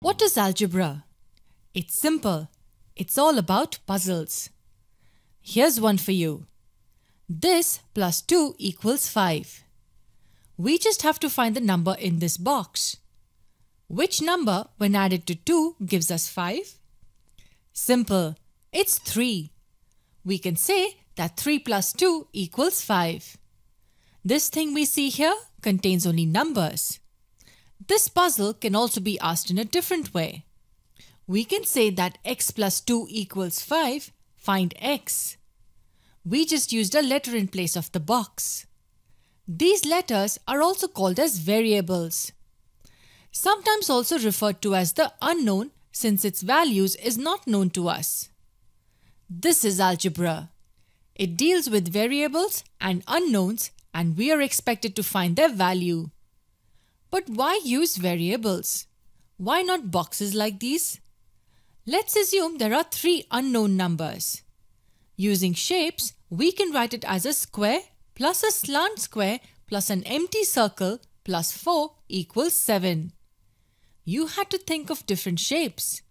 What is algebra? It's simple. It's all about puzzles. Here's one for you. This plus 2 equals 5. We just have to find the number in this box. Which number, when added to 2, gives us 5? Simple. It's 3. We can say that 3 plus 2 equals 5. This thing we see here contains only numbers. This puzzle can also be asked in a different way. We can say that x plus 2 equals 5, find x. We just used a letter in place of the box. These letters are also called as variables. Sometimes also referred to as the unknown since its values is not known to us. This is algebra. It deals with variables and unknowns and we are expected to find their value. But why use variables? Why not boxes like these? Let's assume there are three unknown numbers. Using shapes, we can write it as a square plus a slant square plus an empty circle plus 4 equals 7. You had to think of different shapes.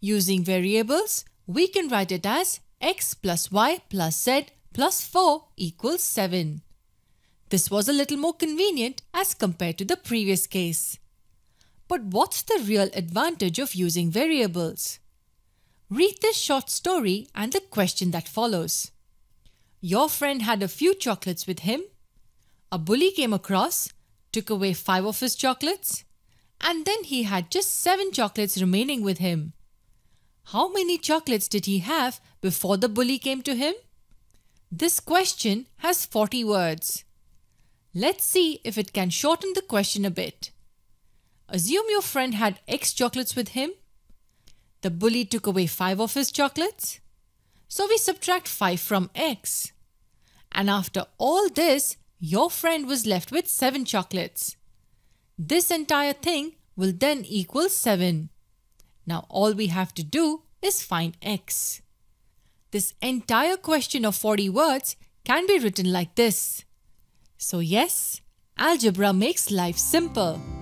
Using variables, we can write it as x plus y plus z plus 4 equals 7. This was a little more convenient as compared to the previous case. But what's the real advantage of using variables? Read this short story and the question that follows. Your friend had a few chocolates with him. A bully came across, took away five of his chocolates, and then he had just seven chocolates remaining with him. How many chocolates did he have before the bully came to him? This question has 40 words. Let's see if it can shorten the question a bit. Assume your friend had X chocolates with him. The bully took away 5 of his chocolates. So we subtract 5 from X. And after all this, your friend was left with 7 chocolates. This entire thing will then equal 7. Now all we have to do is find X. This entire question of 40 words can be written like this. So yes, algebra makes life simple.